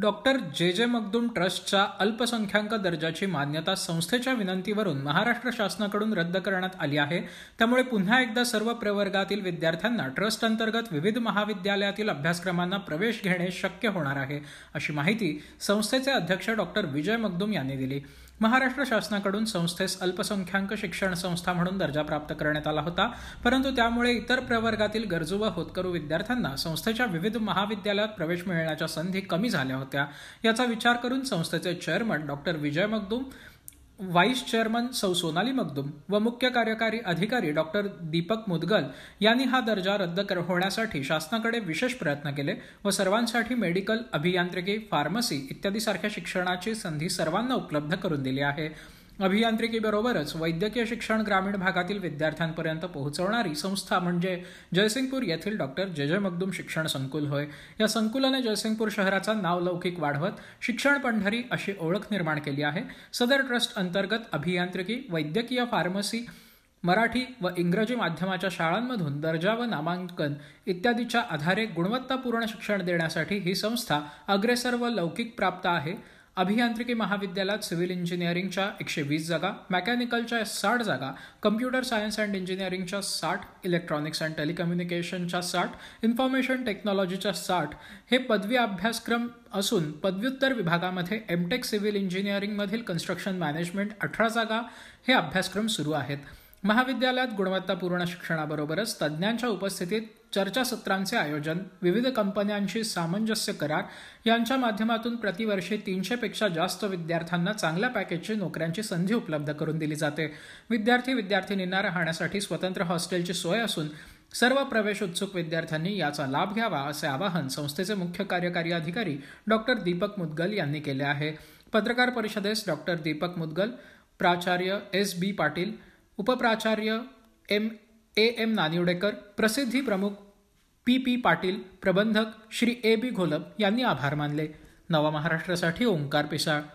doctor जे जे मकदूम ट्रस्टचा अल्पसंख्याक दर्जाची मान्यता संस्थेच्या विनंतीवरून महाराष्ट्र शासनाकडून रद्द करण्यात आली आहे त्यामुळे पुन्हा एकदा सर्व प्रवर्गातील विद्यार्थ्यांना ट्रस्ट अंतर्गत विविध महाविद्यालयातील अभ्यासक्रमांना प्रवेश घेणे शक्य होणार आहे अशी माहिती संस्थेचे अध्यक्ष डॉक्टर विजय मकदूम यांनी दिली महाराष्ट्र शासनाकडून संस्थेस अल्पसंख्याक शिक्षण संस्था म्हणून दर्जा प्राप्त करण्यात आला होता परंतु त्यामुळे इतर प्रवर्गातील गरजू व होतकरू विद्यार्थ्यांना संस्थेच्या विविध महाविद्यालयात प्रवेश मिळण्याच्या संधी कमी झाल्या होत्या होत्या याचा विचार करून संस्थेचे chairman doctor Vijay Magdum vice chairman सौ सोनाली मगदुम व मुख्य कार्यकारी अधिकारी डॉक्टर दीपक मुदगल यांनी हा दर्जा रद्द होण्यासाठी शासनाकडे विशेष प्रयत्न केले व सर्वांसाठी मेडिकल अभियांत्रिकी फार्मसी इत्यादी सारख्या शिक्षणाची संधी सर्वांना उपलब्ध करून दिली आहे अभियांत्रिकीबरोबरच वैद्यकीय शिक्षण ग्रामीण भागातील विद्यार्थ्यांपर्यंत पोहोचवणारी संस्था म्हणजे जयसिंगपूर येथील डॉक्टर जय जय मगदूम शिक्षण संकुल होय या संकुलाने जयसिंगपूर शहराचा नाव लौकिक वाढवत शिक्षण पंढरी अशी ओळख निर्माण केली आहे सदर ट्रस्ट अंतर्गत अभियांत्रिकी वैद्यकीय फार्मसी मराठी व इंग्रजी माध्यमाच्या शाळांमधून दर्जा व नामांकन इत्यादीच्या आधारे गुणवत्तापूर्ण शिक्षण देण्यासाठी ही संस्था अग्रेसर व लौकिक प्राप्त आहे अभियांत्रिकी महाविद्यालयात सिव्हिल इंजिनिअरिंगच्या एकशे वीस जागा मेकॅनिकलच्या साठ जागा कम्प्युटर सायन्स अँड इंजिनिअरिंगच्या साठ इलेक्ट्रॉनिक्स अँड टेलिकम्युनिकेशनच्या साठ इन्फॉर्मेशन टेक्नॉलॉजीच्या साठ हे पदवी अभ्यासक्रम असून पदव्युत्तर विभागामध्ये एमटेक सिव्हिल इंजिनिअरिंगमधील कन्स्ट्रक्शन मॅनेजमेंट अठरा जागा हे अभ्यासक्रम सुरू आहेत महाविद्यालयात गुणवत्तापूर्ण शिक्षणाबरोबरच तज्ज्ञांच्या उपस्थितीत चर्चासत्रांचे आयोजन विविध कंपन्यांशी सामंजस्य करार यांच्या माध्यमातून प्रतिवर्षी तीनशेपेक्षा जास्त विद्यार्थ्यांना चांगल्या पॅकेजची नोकऱ्यांची संधी उपलब्ध करून दिली जाते विद्यार्थी विद्यार्थिनींना राहण्यासाठी स्वतंत्र हॉस्टेलची सोय असून सर्व प्रवेश उत्सुक विद्यार्थ्यांनी याचा लाभ घ्यावा असे आवाहन संस्थेचे मुख्य कार्यकारी अधिकारी डॉक्टर दीपक मुदगल यांनी केले आहे पत्रकार परिषदेस डॉक्टर दीपक मुदगल प्राचार्य एस बी पाटील उपप्राचार्य एम ए एम नानिवडेकर प्रसिद्धी प्रमुख पी पी पाटील प्रबंधक श्री ए बी घोलप यांनी आभार मानले नवा महाराष्ट्रासाठी ओंकार पिसाळ